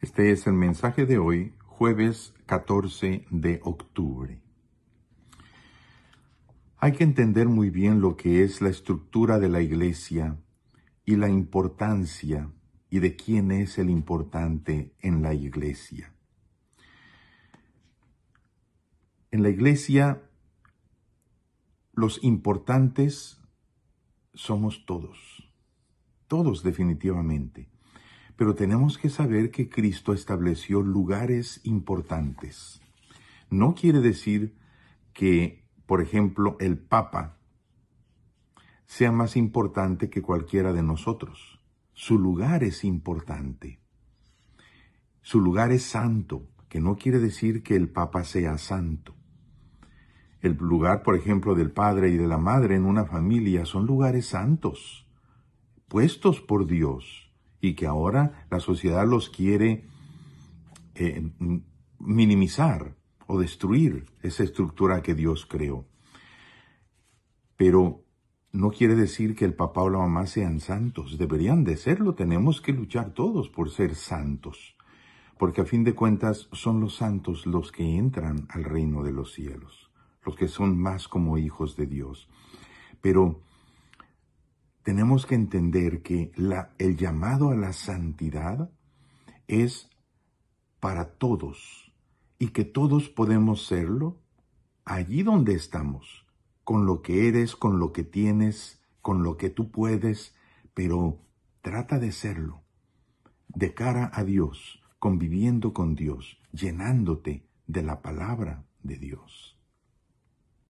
Este es el mensaje de hoy, jueves 14 de octubre. Hay que entender muy bien lo que es la estructura de la iglesia y la importancia y de quién es el importante en la iglesia. En la iglesia los importantes somos todos, todos definitivamente pero tenemos que saber que Cristo estableció lugares importantes. No quiere decir que, por ejemplo, el Papa sea más importante que cualquiera de nosotros. Su lugar es importante. Su lugar es santo, que no quiere decir que el Papa sea santo. El lugar, por ejemplo, del padre y de la madre en una familia son lugares santos, puestos por Dios y que ahora la sociedad los quiere eh, minimizar o destruir esa estructura que Dios creó. Pero no quiere decir que el papá o la mamá sean santos, deberían de serlo, tenemos que luchar todos por ser santos, porque a fin de cuentas son los santos los que entran al reino de los cielos, los que son más como hijos de Dios. Pero tenemos que entender que el llamado a la santidad es para todos y que todos podemos serlo allí donde estamos, con lo que eres, con lo que tienes, con lo que tú puedes, pero trata de serlo, de cara a Dios, conviviendo con Dios, llenándote de la palabra de Dios.